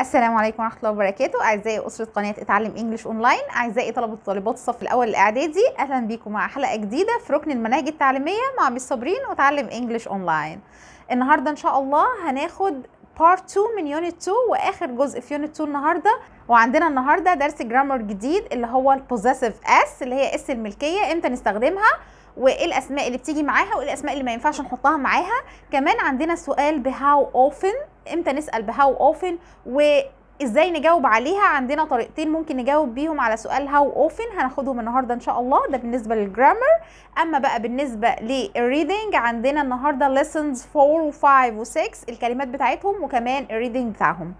السلام عليكم ورحمه الله وبركاته اعزائي اسره قناه اتعلم انجلش اونلاين اعزائي طلبه وطالبات الصف الاول الاعدادي اهلا بيكم مع حلقه جديده في ركن المناهج التعليميه مع مس صابرين وتعلم انجلش اونلاين النهارده ان شاء الله هناخد بارت 2 من يونت 2 واخر جزء في يونت 2 النهارده وعندنا النهارده درس جرامر جديد اللي هو البوزيسيف اس اللي هي اس الملكيه امتى نستخدمها وايه الاسماء اللي بتيجي معاها وايه الاسماء اللي ما ينفعش نحطها معاها كمان عندنا سؤال بهاو اوفن امتى نسال بهاو اوفن وازاي نجاوب عليها عندنا طريقتين ممكن نجاوب بيهم على سؤال هاو اوفن هناخدهم النهارده ان شاء الله ده بالنسبه للجرامر اما بقى بالنسبه للريدنج عندنا النهارده ليسنز 4 و5 و6 الكلمات بتاعتهم وكمان الريدنج بتاعهم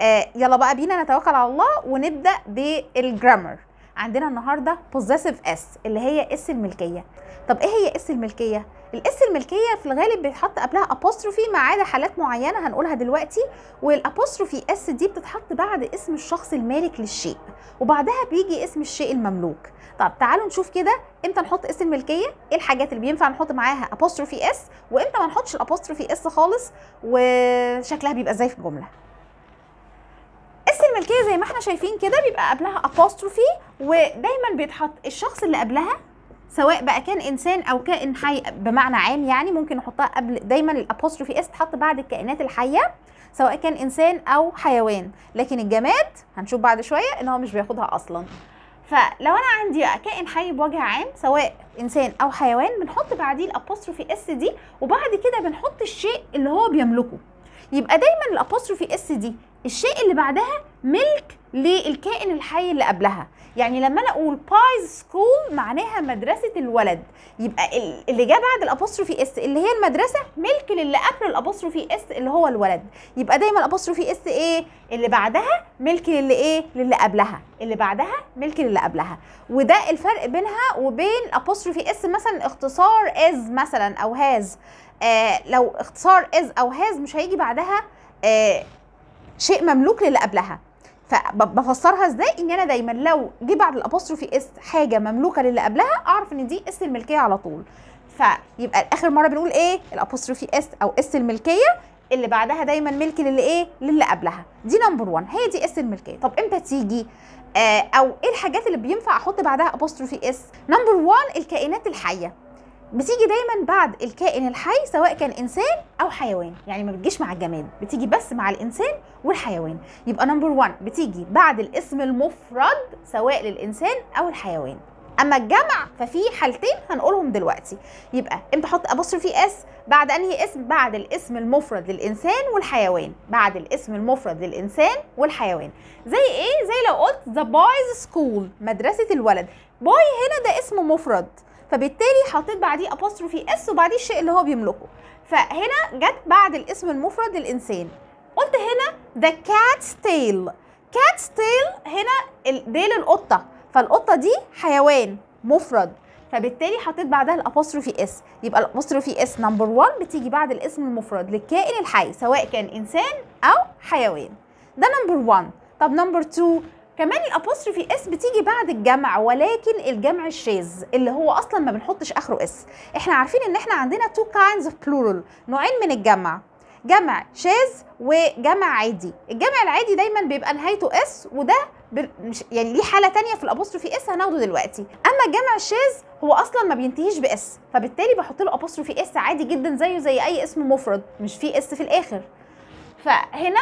آه يلا بقى بينا نتوكل على الله ونبدا بالجرامر عندنا النهارده بوزيسيف اس اللي هي اس الملكيه طب ايه هي اس الملكيه الاس الملكيه في الغالب بيتحط قبلها ابوستروفي ما عدا حالات معينه هنقولها دلوقتي والابوستروفي اس دي بتتحط بعد اسم الشخص المالك للشيء وبعدها بيجي اسم الشيء المملوك طب تعالوا نشوف كده امتى نحط اس الملكيه ايه الحاجات اللي بينفع نحط معاها ابوستروفي اس وامتى ما نحطش الابوستروفي اس خالص وشكلها بيبقى ازاي في الجمله اس الملكيه زي ما احنا شايفين كده بيبقى قبلها ابوستروفي ودايما بيتحط الشخص اللي قبلها سواء بقى كان انسان او كائن حي بمعنى عام يعني ممكن نحطها قبل دايما الابوستروفي اس تحط بعد الكائنات الحيه سواء كان انسان او حيوان لكن الجماد هنشوف بعد شويه ان هو مش بياخدها اصلا فلو انا عندي بقى كائن حي بوجه عام سواء انسان او حيوان بنحط بعديه الابوستروفي اس دي وبعد كده بنحط الشيء اللي هو بيملكه يبقى دايما الابوستروفي اس دي الشيء اللي بعدها ملك للكائن الحي اللي قبلها يعني لما انا اقول بايز سكول معناها مدرسه الولد يبقى اللي جه بعد الابوستروفي اس اللي هي المدرسه ملك للي قبل الابوستروفي اس اللي هو الولد يبقى دايما الابوستروفي اس ايه اللي بعدها ملك للي ايه للي قبلها اللي بعدها ملك للي قبلها وده الفرق بينها وبين الابوستروفي اس مثلا اختصار از مثلا او هاز آه، لو اختصار از او هاز مش هيجي بعدها آه، شيء مملوك للي قبلها فبفسرها ازاي ان انا دايما لو جه بعد الابوستروفي اس حاجه مملوكه للي قبلها اعرف ان دي اس الملكيه على طول فيبقى اخر مره بنقول ايه الابوستروفي اس او اس الملكيه اللي بعدها دايما ملك للي ايه للي قبلها دي نمبر 1 هي دي اس الملكيه طب امتى تيجي آه او ايه الحاجات اللي بينفع احط بعدها ابوستروفي اس نمبر 1 الكائنات الحيه بتيجي دايما بعد الكائن الحي سواء كان انسان او حيوان يعني ما بتجيش مع الجماد بتيجي بس مع الانسان والحيوان يبقى نمبر 1 بتيجي بعد الاسم المفرد سواء للانسان او الحيوان اما الجمع ففي حالتين هنقولهم دلوقتي يبقى امتى احط ابوستروفي اس بعد انهي اسم بعد الاسم المفرد للانسان والحيوان بعد الاسم المفرد للانسان والحيوان زي ايه زي لو قلت ذا بويز سكول مدرسه الولد بوي هنا ده اسم مفرد فبالتالي حطيت بعديه ابوستروفي اس وبعديه الشيء اللي هو بيملكه فهنا جت بعد الاسم المفرد الانسان قلت هنا ذا cat's تيل cat's تيل هنا ديل القطه فالقطه دي حيوان مفرد فبالتالي حطيت بعدها الابوستروفي اس يبقى الابوستروفي اس نمبر 1 بتيجي بعد الاسم المفرد للكائن الحي سواء كان انسان او حيوان ده نمبر 1 طب نمبر 2 كمان الابوستروفي اس بتيجي بعد الجمع ولكن الجمع الشاذ اللي هو اصلا ما بنحطش اخره اس احنا عارفين ان احنا عندنا تو كاينز اوف بلورال نوعين من الجمع جمع شاذ وجمع عادي الجمع العادي دايما بيبقى نهايته اس وده مش يعني ليه حاله تانية في الابوستروفي اس هناخده دلوقتي اما الجمع الشاذ هو اصلا ما بينتهيش باس فبالتالي بحط له ابوستروفي اس عادي جدا زيه زي اي اسم مفرد مش فيه اس في الاخر فهنا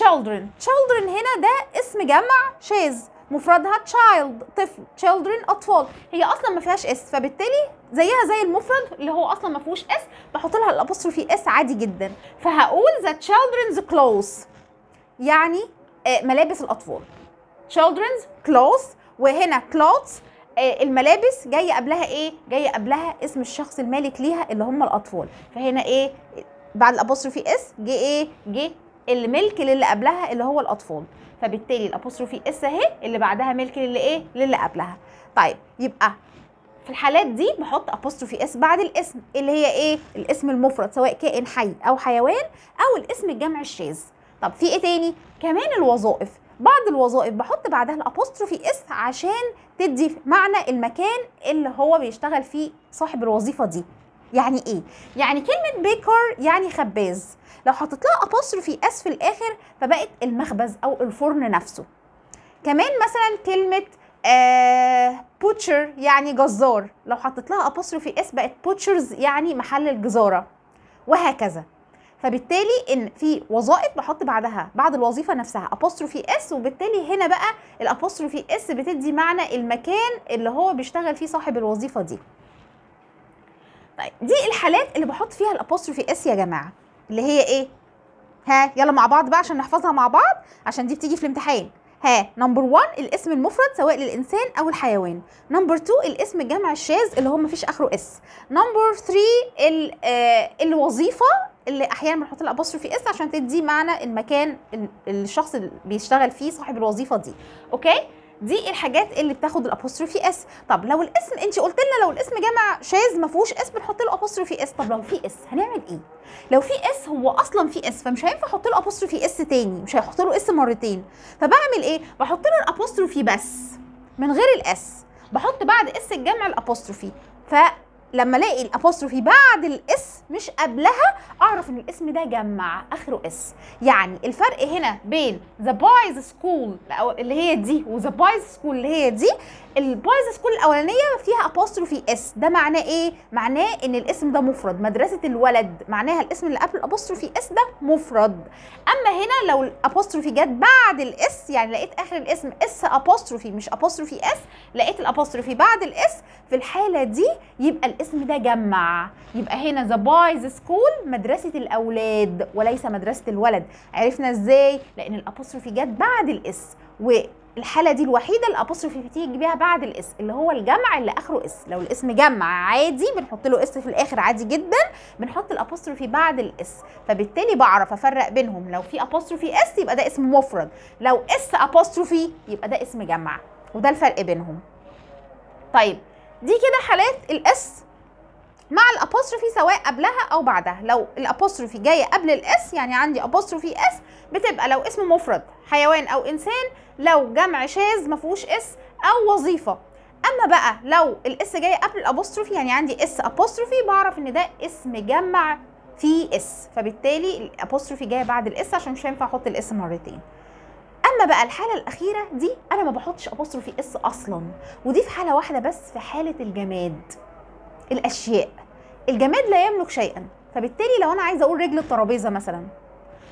children children هنا ده اسم جمع شاذ مفردها child طفل children اطفال هي اصلا ما فيهاش اس فبالتالي زيها زي المفرد اللي هو اصلا ما فيهوش اس بحط لها الابوستروفي اس عادي جدا فهقول the children's clothes يعني آه، ملابس الاطفال children's clothes وهنا clothes آه، الملابس جايه قبلها ايه جايه قبلها اسم الشخص المالك ليها اللي هم الاطفال فهنا ايه بعد الابوستروفي اس جه ايه جه الملك للي قبلها اللي هو الاطفال فبالتالي الابوستروفي اس اهي اللي بعدها ملك للي ايه للي قبلها طيب يبقى في الحالات دي بحط ابوستروفي اس بعد الاسم اللي هي ايه الاسم المفرد سواء كائن حي او حيوان او الاسم الجمع الشاذ طب في ايه تاني كمان الوظائف بعض الوظائف بحط بعدها الابوستروفي اس عشان تدي معنى المكان اللي هو بيشتغل فيه صاحب الوظيفه دي يعني ايه يعني كلمه بيكر يعني خباز لو حطيت لها ابوستروفي اس في الاخر فبقت المخبز او الفرن نفسه كمان مثلا كلمه آه بوتشر يعني جزار لو حطيت لها ابوستروفي اس بقت بوتشرز يعني محل الجزاره وهكذا فبالتالي ان في وظائف بحط بعدها بعد الوظيفه نفسها ابوستروفي اس وبالتالي هنا بقى الابوستروفي اس بتدي معنى المكان اللي هو بيشتغل فيه صاحب الوظيفه دي طيب دي الحالات اللي بحط فيها الابوستروفي اس يا جماعه اللي هي ايه ها يلا مع بعض بقى عشان نحفظها مع بعض عشان دي بتيجي في الامتحان ها نمبر 1 الاسم المفرد سواء للانسان او الحيوان نمبر 2 الاسم الجمع الشاذ اللي هو مفيش اخره اس نمبر 3 آه الوظيفه اللي احيانا بنحط لها ابوستروفي اس عشان تدي معنى المكان الشخص اللي بيشتغل فيه صاحب الوظيفه دي اوكي دي ايه الحاجات اللي بتاخد الابوستروفي اس طب لو الاسم انت قلت لنا لو الاسم جمع شاذ ما فيهوش اس بنحط له ابوستروفي اس طب لو في اس هنعمل ايه لو في اس هو اصلا في اس فمش هينفع احط له ابوستروفي اس تاني مش هيحط له اس مرتين فبعمل ايه بحط له الابوستروفي بس من غير الاس بحط بعد اس الجمع الابوستروفي ف لما الاقي الابوستروفي بعد الاس مش قبلها اعرف ان الاسم ده جمع اخره اس يعني الفرق هنا بين ذا بويز سكول اللي هي دي وذا بويز سكول اللي هي دي البايظ سكول الاولانيه فيها ابوستروفي اس ده معناه ايه معناه ان الاسم ده مفرد مدرسه الولد معناها الاسم اللي قبل الابوستروفي اس ده مفرد اما هنا لو الابوستروفي جت بعد الاس يعني لقيت اخر الاسم اس ابوستروفي مش ابوستروفي اس لقيت الابوستروفي بعد الاس في الحاله دي يبقى الاسم ده جمع يبقى هنا ذا بايز سكول مدرسه الاولاد وليس مدرسه الولد عرفنا ازاي لان الابوستروفي جت بعد الاس و الحاله دي الوحيده الابوستروف بتيجي بيها بعد الاس اللي هو الجمع اللي اخره اس لو الاسم جمع عادي بنحط له اس في الاخر عادي جدا بنحط الابوستروف بعد الاس فبالتالي بعرف افرق بينهم لو في ابوستروف اس يبقى ده اسم مفرد لو اس ابوستروف يبقى ده اسم جمع وده الفرق بينهم طيب دي كده حالات الاس مع الابوستروفي سواء قبلها او بعدها لو الابوستروفي جايه قبل الاس يعني عندي ابوستروفي اس بتبقى لو اسم مفرد حيوان او انسان لو جمع شاذ ما فيهوش اس او وظيفه اما بقى لو الاس جاي قبل الابوستروفي يعني عندي اس ابوستروفي بعرف ان ده اسم جمع فيه اس فبالتالي الابوستروفي جايه بعد الاس عشان مش هينفع احط الاس مرتين اما بقى الحاله الاخيره دي انا ما بحطش ابوستروفي اس اصلا ودي في حاله واحده بس في حاله الجماد الاشياء الجماد لا يملك شيئا فبالتالي لو انا عايزه اقول رجل الترابيزه مثلا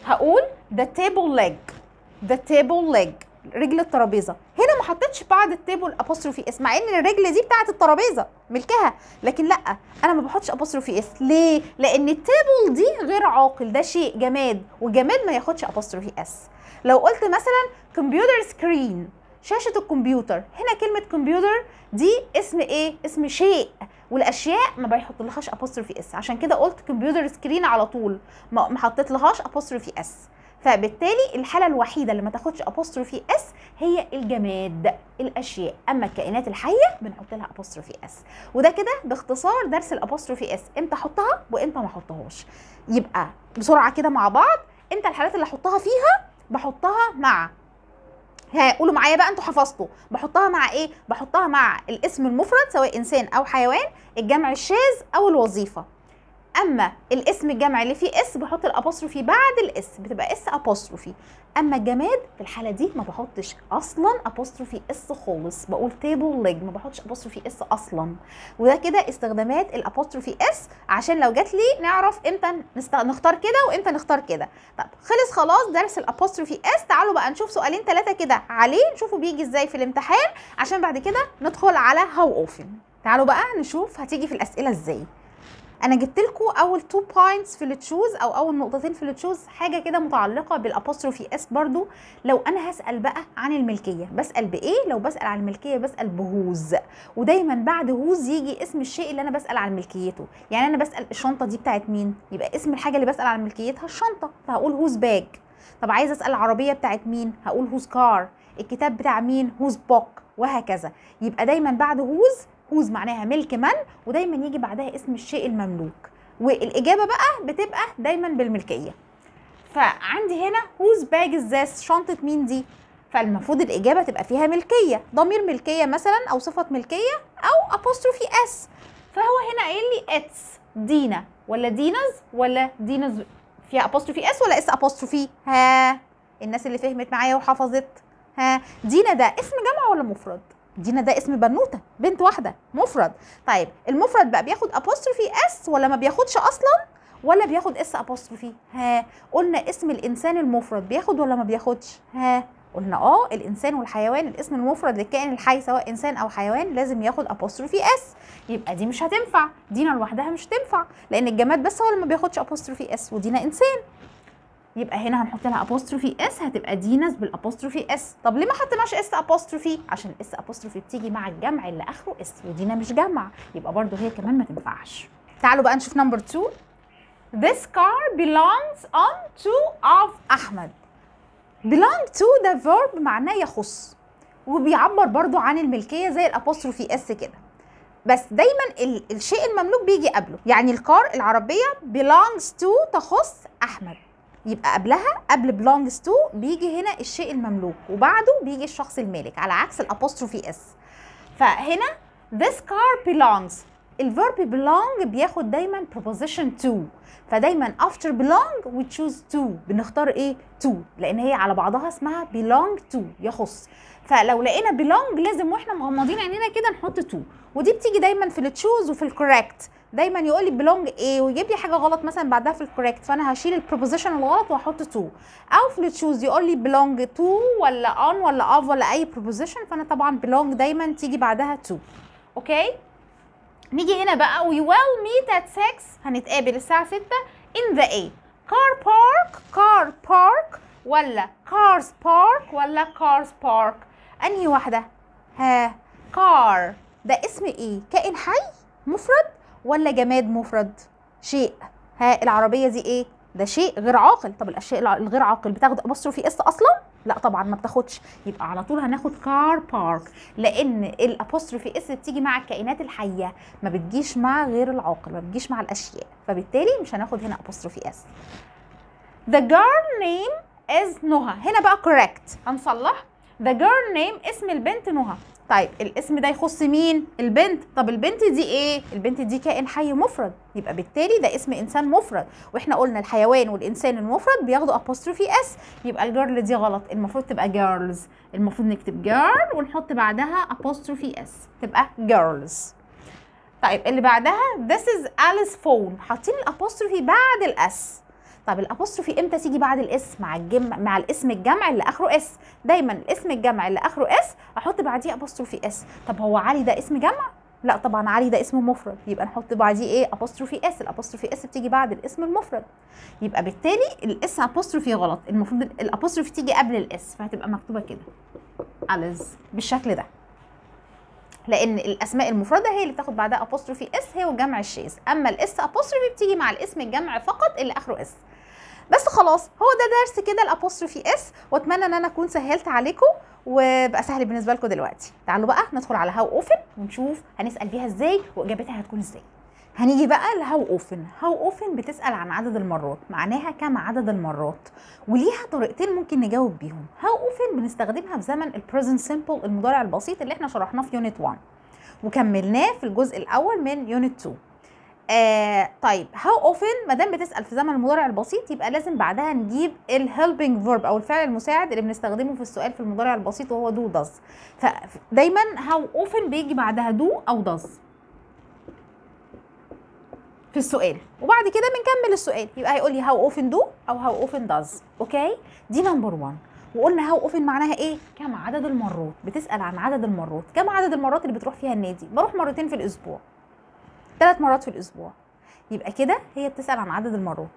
هقول ذا تيبل ليج ذا تيبل ليج رجل الترابيزه هنا ما حطيتش بعد التيبل ابوستروفي اس مع ان الرجل دي بتاعه الترابيزه ملكها لكن لا انا ما بحطش ابوستروفي اس ليه لان التيبل دي غير عاقل ده شيء جماد وجماد ما ياخدش ابوستروفي اس لو قلت مثلا كمبيوتر سكرين شاشه الكمبيوتر هنا كلمه كمبيوتر دي اسم ايه اسم شيء والاشياء ما بيحط لهاش ابوستروفي اس عشان كده قلت كمبيوتر سكرين على طول ما حطيت لهاش ابوستروفي اس فبالتالي الحاله الوحيده اللي ما تاخدش ابوستروفي اس هي الجماد الاشياء اما الكائنات الحيه بنحط لها ابوستروفي اس وده كده باختصار درس الابوستروفي اس امتى احطها وامتى ما احطهاش يبقى بسرعه كده مع بعض امتى الحالات اللي احطها فيها بحطها مع ها قولوا معايا بقى انتوا حفظتوا بحطها مع ايه بحطها مع الاسم المفرد سواء انسان او حيوان الجمع الشاذ او الوظيفه اما الاسم الجمعي اللي فيه اس بحط الابوستروفي بعد الاس بتبقى اس ابوستروفي اما الجماد في الحاله دي ما بحطش اصلا ابوستروفي اس خالص بقول تيبل ليج ما بحطش ابوستروفي اس اصلا وده كده استخدامات الابوستروفي اس عشان لو جات لي نعرف امتى نختار كده وامتى نختار كده طب خلص خلاص درس الابوستروفي اس تعالوا بقى نشوف سؤالين ثلاثه كده عليه نشوفه بيجي ازاي في الامتحان عشان بعد كده ندخل على هاو اوفن تعالوا بقى نشوف هتيجي في الاسئله ازاي انا جبت لكم اول تو بوينتس في التشوز او اول نقطتين في التشوز حاجه كده متعلقه بالابوستروفي اس برضو لو انا هسال بقى عن الملكيه بسال بايه لو بسال عن الملكيه بسال بهوز ودايما بعد هوز يجي اسم الشيء اللي انا بسال عن ملكيته يعني انا بسال الشنطه دي بتاعت مين يبقى اسم الحاجه اللي بسال عن ملكيتها الشنطه فهقول هوز باج طب عايز اسال العربيه بتاعت مين هقول هوز كار الكتاب بتاع مين هوز بوك وهكذا يبقى دايما بعد هوز هوز معناها ملك من ودايما يجي بعدها اسم الشيء المملوك والاجابه بقى بتبقى دايما بالملكيه فعندي هنا هوز باج ازاز شنطه مين دي فالمفروض الاجابه تبقى فيها ملكيه ضمير ملكيه مثلا او صفه ملكيه او ابوستروفي اس فهو هنا قايل لي اتس دينا ولا ديناز ولا ديناز فيها ابوستروفي اس ولا اس ابوستروفي ها الناس اللي فهمت معايا وحفظت ها دينا ده اسم جمع ولا مفرد دينا ده اسم بنوته بنت واحده مفرد طيب المفرد بقى بياخد ابوستروفي اس ولا ما بياخدش اصلا ولا بياخد اس ابوستروفي ها قلنا اسم الانسان المفرد بياخد ولا ما بياخدش ها قلنا اه الانسان والحيوان الاسم المفرد للكائن الحي سواء انسان او حيوان لازم ياخد ابوستروفي اس يبقى دي مش هتنفع دينا لوحدها مش هتنفع لان الجماد بس هو اللي ما بياخدش ابوستروفي اس ودينا انسان يبقى هنا هنحط لها ابوستروفي اس هتبقى دينس بالابوستروفي اس طب ليه ما حطيناش اس ابوستروفي عشان الاس ابوستروفي بتيجي مع الجمع اللي اخره اس ودينا مش جمع يبقى برده هي كمان ما تنفعش تعالوا بقى نشوف نمبر 2 This car belongs on to of احمد belong to ده verb معناه يخص وبيعبر برضو عن الملكيه زي الابوستروفي اس كده بس دايما الشيء المملوك بيجي قبله يعني الكار العربيه belongs to تخص احمد يبقى قبلها قبل belongs to بيجي هنا الشيء المملوك وبعده بيجي الشخص المالك على عكس الابوستروفي اس فهنا this car belongs الفيرب belong بياخد دايما preposition to فدايما after belong we choose to بنختار ايه to لان هي على بعضها اسمها belong to يخص فلو لقينا belong لازم واحنا مغمضين عينينا كده نحط to ودي بتيجي دايما في التشوز وفي الكوريكت دايما يقول لي بلونج ايه ويجيب لي حاجه غلط مثلا بعدها في الكوريكت فانا هشيل البروبوزيشن الغلط واحط تو او في تشوز يقول لي بلونج تو ولا اون ولا اوف ولا اي بروبوزيشن فانا طبعا بلونج دايما تيجي بعدها تو اوكي نيجي هنا بقى وي ويل ميت ات 6 هنتقابل الساعه 6 ان ذا ايه كار بارك كار بارك ولا كارز بارك ولا كارز بارك انهي واحده ها كار ده اسم ايه كائن حي مفرد ولا جماد مفرد شيء ها العربيه دي ايه ده شيء غير عاقل طب الاشياء الغير عاقل بتاخد ابوستروفي اس اصلا لا طبعا ما بتاخدش يبقى على طول هناخد كار بارك لان الابوستروفي اس بتيجي مع الكائنات الحيه ما بتجيش مع غير العاقل ما بتجيش مع الاشياء فبالتالي مش هناخد هنا ابوستروفي اس the girl name is نهى هنا بقى correct هنصلح ذا جيرل نيم اسم البنت نهى طيب الاسم ده يخص مين البنت طب البنت دي ايه البنت دي كائن حي مفرد يبقى بالتالي ده اسم انسان مفرد واحنا قلنا الحيوان والانسان المفرد بياخدوا ابوستروفي اس يبقى الجيرل دي غلط المفروض تبقى جيرلز المفروض نكتب جيرل ونحط بعدها ابوستروفي اس تبقى جيرلز طيب اللي بعدها this is Alice phone حاطين الابوستروفي بعد الاس طب الأبوستروفي إمتى تيجي بعد الاس مع الجم مع الاسم الجمع اللي آخره اس دايما الاسم الجمع اللي آخره اس أحط بعديه أبوستروفي اس طب هو علي ده اسم جمع؟ لا طبعا علي ده اسم مفرد يبقى نحط بعديه ايه ابوستروفي اس الابوستروفي اس بتيجي بعد الاسم المفرد يبقى بالتالي الاس ابوستروفي غلط المفروض الابوستروفي تيجي قبل الاس فهتبقى مكتوبه كده الز بالشكل ده لان الاسماء المفرده هي اللي بتاخد بعدها ابوستروفي اس هي وجمع الشيز اما الاس ابوستروفي بتيجي مع الاسم الجمع فقط اللي اخره اس بس خلاص هو ده درس كده الابوستروفي اس واتمنى ان انا اكون سهلت عليكم وبقى سهل بالنسبه لكم دلوقتي تعالوا بقى ندخل على هاو اوفن ونشوف هنسال بيها ازاي واجابتها هتكون ازاي هنيجي بقى لهاو اوفن هاو اوفن بتسال عن عدد المرات معناها كم عدد المرات وليها طريقتين ممكن نجاوب بيهم هاو اوفن بنستخدمها في زمن البريزنت سيمبل المضارع البسيط اللي احنا شرحناه في يونت 1 وكملناه في الجزء الاول من يونت 2 آه طيب هاو اوفن ما دام بتسال في زمن المضارع البسيط يبقى لازم بعدها نجيب الهيلبنج فيرب او الفعل المساعد اللي بنستخدمه في السؤال في المضارع البسيط وهو دو داز فدايما هاو اوفن بيجي بعدها دو او داز في السؤال وبعد كده بنكمل السؤال يبقى هيقول لي هاو اوفن دو او هاو اوفن داز اوكي دي نمبر 1 وقلنا هاو اوفن معناها ايه كم عدد المرات بتسال عن عدد المرات كم عدد المرات اللي بتروح فيها النادي بروح مرتين في الاسبوع ثلاث مرات في الاسبوع يبقى كده هي بتسال عن عدد المرات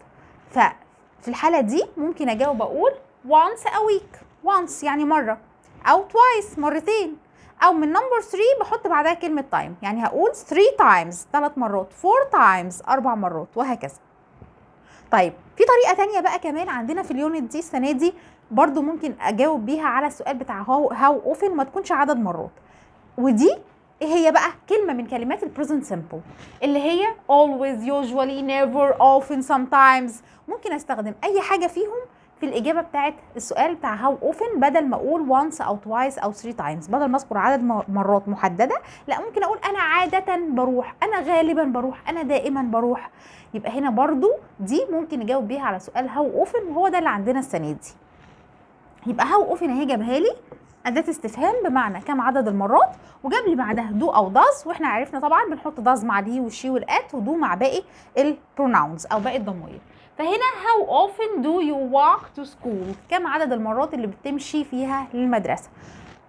ففي الحاله دي ممكن اجاوب اقول once a week once يعني مره او twice مرتين او من نمبر 3 بحط بعدها كلمه تايم يعني هقول 3 تايمز 3 مرات 4 تايمز 4 مرات وهكذا طيب في طريقه ثانيه بقى كمان عندنا في اليونت دي السنه دي برضو ممكن اجاوب بيها على السؤال بتاع هاو اوفن ما تكونش عدد مرات ودي ايه هي بقى كلمه من كلمات البريزنت سمبل اللي هي always usually never often sometimes ممكن استخدم اي حاجه فيهم في الاجابه بتاعه السؤال بتاع هاو اوفن بدل ما اقول وانس او توايس او ثري تايمز بدل ما اذكر عدد مرات محدده لا ممكن اقول انا عاده بروح انا غالبا بروح انا دائما بروح يبقى هنا برضو دي ممكن نجاوب بيها على سؤال هاو اوفن وهو ده اللي عندنا السنه دي يبقى هاو اوفن اهي جابها لي اداه استفهام بمعنى كم عدد المرات وجاب لي بعدها دو او داز واحنا عرفنا طبعا بنحط داز مع دي والشي والات ودو مع باقي البروناونز او باقي الضمائر فهنا how often do you walk to school كم عدد المرات اللي بتمشي فيها للمدرسه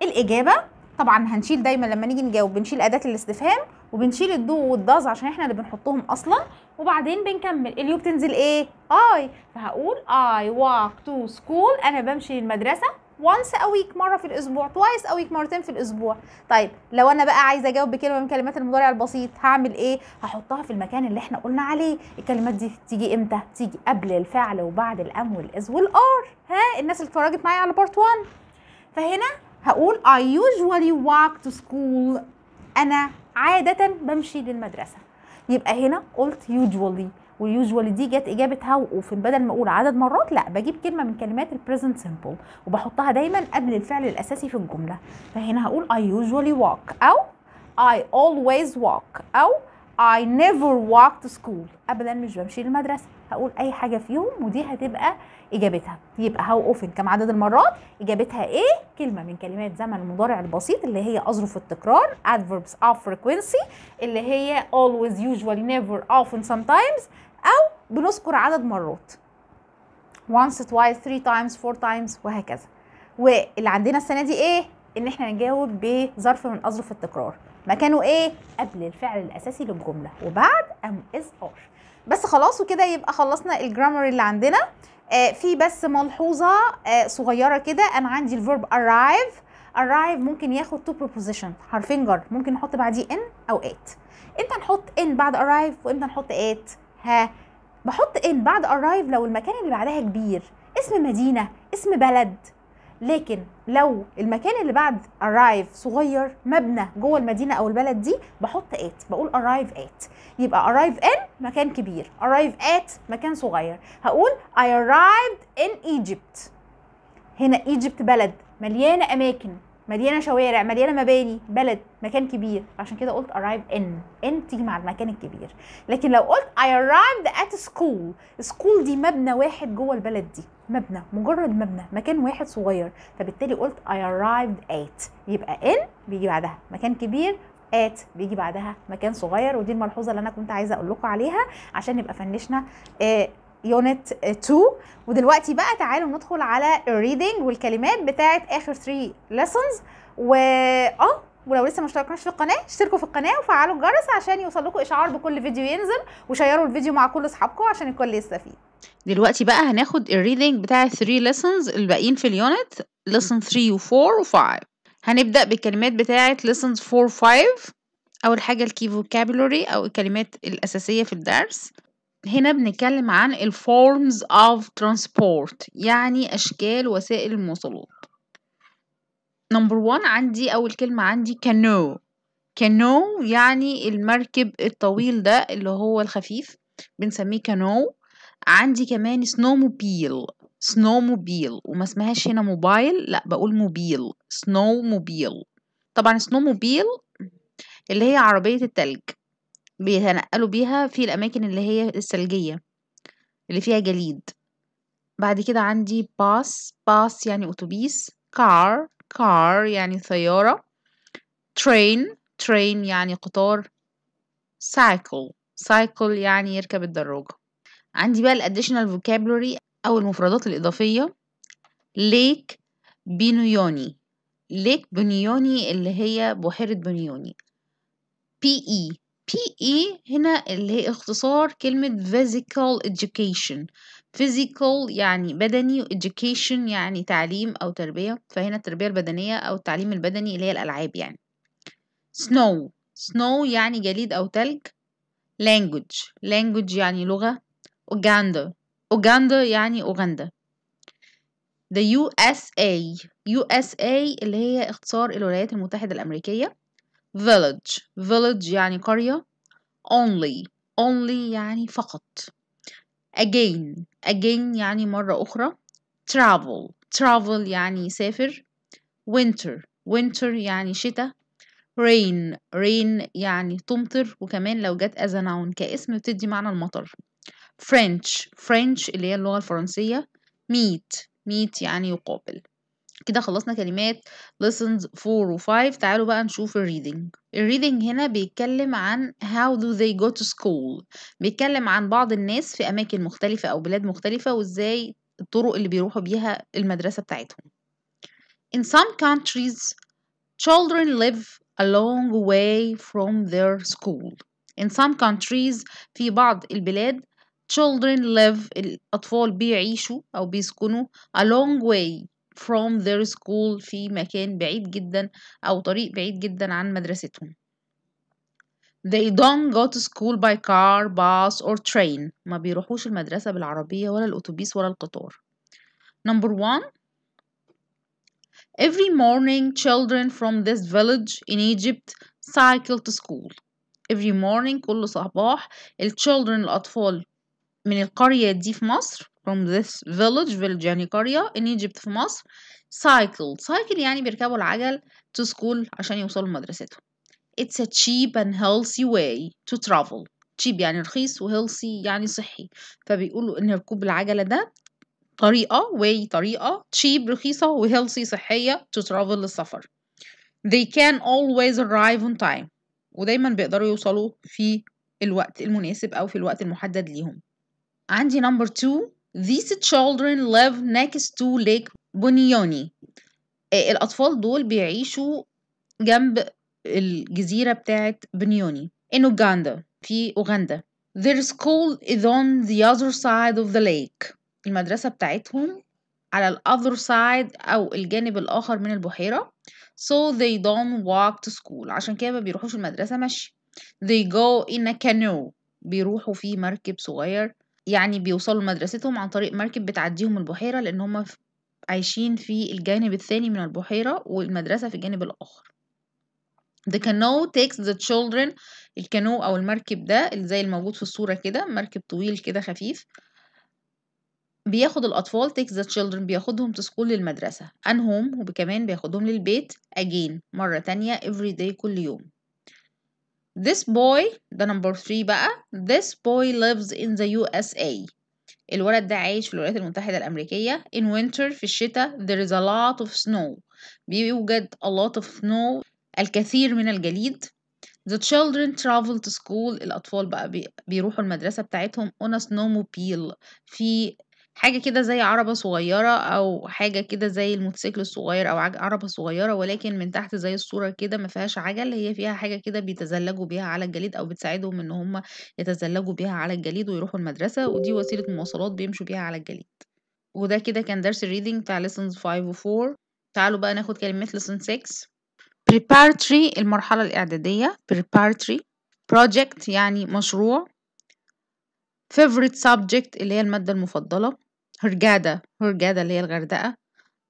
الاجابه طبعا هنشيل دايما لما نيجي نجاوب بنشيل اداه الاستفهام وبنشيل الدو والداز عشان احنا اللي بنحطهم اصلا وبعدين بنكمل اليو بتنزل ايه اي فهقول اي واك تو سكول انا بمشي للمدرسه وانس ا ويك مره في الاسبوع توايس ا ويك مرتين في الاسبوع طيب لو انا بقى عايزه اجاوب بكلمه من كلمات المضارع البسيط هعمل ايه هحطها في المكان اللي احنا قلنا عليه الكلمات دي تيجي امتى تيجي قبل الفعل وبعد الام والاز والار ها الناس اللي اتفرجت معايا على بارت 1 فهنا هقول I usually walk to school أنا عادة بمشي للمدرسة يبقى هنا قلت usually ويوجوالي دي جت اجابه هاو اوف بدل ما اقول عدد مرات لا بجيب كلمه من كلمات البريزنت سمبل وبحطها دايما قبل الفعل الاساسي في الجمله فهنا هقول I usually walk او I always walk او I never walk to school ابدا مش بمشي للمدرسه هقول اي حاجه فيهم ودي هتبقى اجابتها يبقى هاو اوفن كم عدد المرات اجابتها ايه كلمه من كلمات زمن المضارع البسيط اللي هي اظرف التكرار adverbs of frequency اللي هي always usually never often sometimes أو بنذكر عدد مرات once twice three times four times وهكذا واللي عندنا السنة دي إيه؟ إن إحنا نجاوب بظرف من أظرف التكرار مكانه إيه؟ قبل الفعل الأساسي للجملة وبعد أم إز أر بس خلاص وكده يبقى خلصنا الجرامر اللي عندنا آه في بس ملحوظة آه صغيرة كده أنا عندي الفيرب arrive arrive ممكن ياخد تو بروبوزيشن حرفين جر ممكن نحط بعديه ان أو ات امتى نحط ان بعد arrive وامتى نحط ات بحط ان بعد ارايف لو المكان اللي بعدها كبير اسم مدينه اسم بلد لكن لو المكان اللي بعد arrive صغير مبنى جوه المدينه او البلد دي بحط ات بقول arrive at يبقى arrive in مكان كبير arrive at مكان صغير هقول I arrived in Egypt هنا Egypt بلد مليانه اماكن مليانه شوارع مليانه مباني بلد مكان كبير عشان كده قلت arrive in in تيجي مع المكان الكبير لكن لو قلت I arrived at school school دي مبنى واحد جوه البلد دي مبنى مجرد مبنى مكان واحد صغير فبالتالي قلت I arrived at يبقى in بيجي بعدها مكان كبير at بيجي بعدها مكان صغير ودي الملحوظه اللي انا كنت عايزه اقول لكم عليها عشان نبقى فنشنا آه، يونت 2 eh, ودلوقتي بقى تعالوا ندخل على الريدنج والكلمات بتاعه اخر 3 ليسونز و اه ولو لسه ما اشتركناش في القناه اشتركوا في القناه وفعلوا الجرس عشان لكم اشعار بكل فيديو ينزل وشيروا الفيديو مع كل اصحابكم عشان الكل يستفيد دلوقتي بقى هناخد الريدنج بتاع 3 ليسونز الباقيين في اليونت ليسون 3 و 4 و 5 هنبدا بالكلمات بتاعه ليسونز 4 و 5 اول حاجه الكي فوكابولري او الكلمات الاساسيه في الدرس هنا بنتكلم عن ال forms of transport يعني أشكال وسائل المواصلات نمبر 1 عندي أول كلمة عندي كانو كانو يعني المركب الطويل ده اللي هو الخفيف بنسميه كانو عندي كمان سنوموبيل سنوموبيل وما اسمهاش هنا موبايل لا بقول موبيل سنوموبيل طبعا سنوموبيل اللي هي عربية التلج بيتنقلوا بيها في الأماكن اللي هي الثلجية اللي فيها جليد بعد كده عندي باس باس يعني أتوبيس car كار يعني سيارة train ترين يعني قطار cycle سايكل يعني يركب الدراجة عندي بقى الاديشنال vocabulary أو المفردات الإضافية ليك بنيوني ليك بنيوني اللي هي بحيرة بنيوني بي إي e PE هنا اللي هي اختصار كلمة physical education physical يعني بدني education يعني تعليم أو تربية فهنا التربية البدنية أو التعليم البدني اللي هي الألعاب يعني snow snow يعني جليد أو تلج language language يعني لغة Uganda Uganda يعني أوغندا the USA USA اللي هي اختصار الولايات المتحدة الأمريكية village village يعني قرية only only يعني فقط again again يعني مرة أخرى travel travel يعني سافر winter winter يعني شتاء rain rain يعني تمطر وكمان لو جت as a noun كاسم بتدي معنى المطر French French اللي هي اللغة الفرنسية meet meet يعني يقابل كده خلصنا كلمات lessons 4 و 5 تعالوا بقى نشوف الريدنج الريدنج هنا بيتكلم عن how do they go to school بيتكلم عن بعض الناس في أماكن مختلفة أو بلاد مختلفة وإزاي الطرق اللي بيروحوا بيها المدرسة بتاعتهم In some countries children live a long way from their school In some countries في بعض البلاد children live الأطفال بيعيشوا أو بيسكنوا a long way from their school في مكان بعيد جدا أو طريق بعيد جدا عن مدرستهم They don't go to school by car, bus or train ما بيروحوش المدرسة بالعربية ولا الأتوبيس ولا القطار Number one Every morning children from this village in Egypt cycle to school Every morning كل صباح الchildren الأطفال من القرية دي في مصر from this village village يعني قرية in Egypt في مصر cycle cycle يعني بيركبوا العجل to school عشان يوصلوا لمدرستهم it's a cheap and healthy way to travel cheap يعني رخيص و healthy يعني صحي فبيقولوا ان ركوب العجلة ده طريقة way طريقة cheap رخيصة و healthy صحية to travel للسفر they can always arrive on time ودايما بيقدروا يوصلوا في الوقت المناسب أو في الوقت المحدد ليهم عندي number two These children live next to Lake Bunyoni. آه، الأطفال دول بيعيشوا جنب الجزيرة بتاعت بنيوني in Uganda في أوغندا. Their school is on the other side of the lake. المدرسة بتاعتهم على ال other side أو الجانب الآخر من البحيرة. So they don't walk to school. عشان كده ما بيروحوش المدرسة مشي. They go in a canoe. بيروحوا في مركب صغير يعني بيوصلوا لمدرستهم عن طريق مركب بتعديهم البحيرة لأن هم عايشين في الجانب الثاني من البحيرة والمدرسة في الجانب الآخر The canoe takes the children الكانو أو المركب ده اللي زي الموجود في الصورة كده مركب طويل كده خفيف بياخد الأطفال takes the children بياخدهم to school للمدرسة and home وكمان بياخدهم للبيت again مرة تانية every day كل يوم this boy the number 3 بقى this boy lives in the USA الولد ده عايش في الولايات المتحدة الأمريكية in winter في الشتاء there is a lot of snow بيوجد a lot of snow الكثير من الجليد The children travel to school الأطفال بقى بيروحوا المدرسة بتاعتهم on a snowmobile في حاجة كده زي عَرَبة صغيرة أو حاجة كده زي الموتوسيكل الصغير أو عج عَرَبة صغيرة ولكن من تحت زي الصورة كده ما فيهاش عَجَل، هي فيها حاجة كده بيتزلجوا بيها على الجليد أو بتساعدهم إن هُم يتزلجوا بيها على الجليد ويروحوا المدرسة، ودي وسيلة مواصلات بيمشوا بيها على الجليد. وده كده كان درس الريدنج بتاع lessons 5 و4 تعالوا بقى ناخد كلمات lesson 6 preparatory المرحلة الإعدادية preparatory project يعني مشروع favorite subject اللي هي المادة المفضلة هرجادة هرجادة اللي هي الغردقة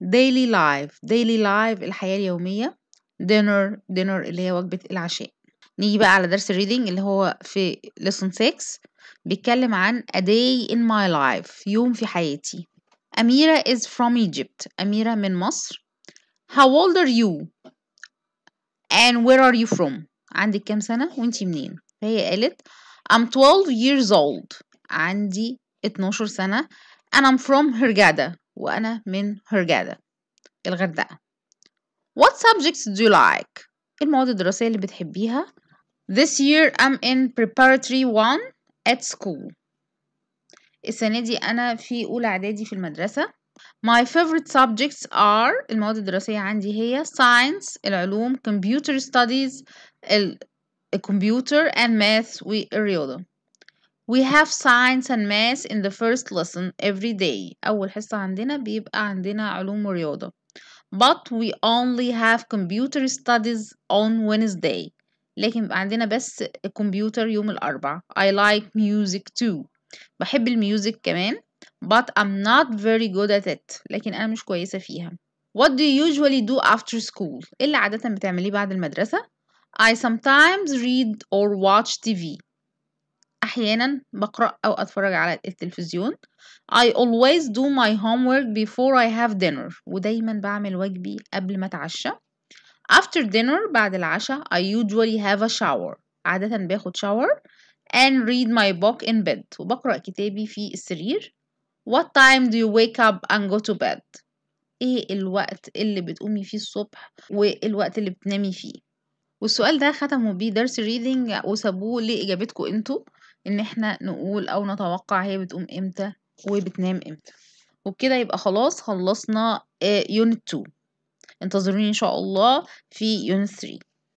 daily life daily life الحياة اليومية dinner dinner اللي هي وجبة العشاء نيجي بقى على درس الريدنج اللي هو في lesson 6 بيتكلم عن a day in my life يوم في حياتي أميرة is from Egypt أميرة من مصر how old are you and where are you from عندك كام سنة وانتي منين فهي قالت I'm 12 years old عندي 12 سنة and I'm from Hurghada وأنا من Hurghada الغردقة What subjects do you like? المواد الدراسية اللي بتحبيها This year I'm in preparatory one at school السنة دي أنا في أولى إعدادي في المدرسة My favorite subjects are المواد الدراسية عندي هي science العلوم computer studies الكمبيوتر and math والرياضة we have science and math in the first lesson every day أول حصة عندنا بيبقى عندنا علوم ورياضة But we only have computer studies on Wednesday لكن عندنا بس كمبيوتر يوم الأربعاء. I like music too بحب الميوزك كمان But I'm not very good at it لكن أنا مش كويسة فيها What do you usually do after school؟ إيه اللي عادة بتعمليه بعد المدرسة؟ I sometimes read or watch TV أحيانا بقرأ أو أتفرج على التلفزيون I always do my homework before I have dinner ودايما بعمل واجبي قبل ما أتعشى After dinner بعد العشاء I usually have a shower عادة باخد shower and read my book in bed وبقرأ كتابي في السرير What time do you wake up and go to bed ايه الوقت اللي بتقومي فيه الصبح والوقت اللي بتنامي فيه والسؤال ده ختموا بيه درس reading وسابوه لإجابتكم انتوا ان احنا نقول او نتوقع هي بتقوم امتى وبتنام امتى وبكده يبقى خلاص خلصنا يونت آه، 2 انتظروني ان شاء الله في يونت 3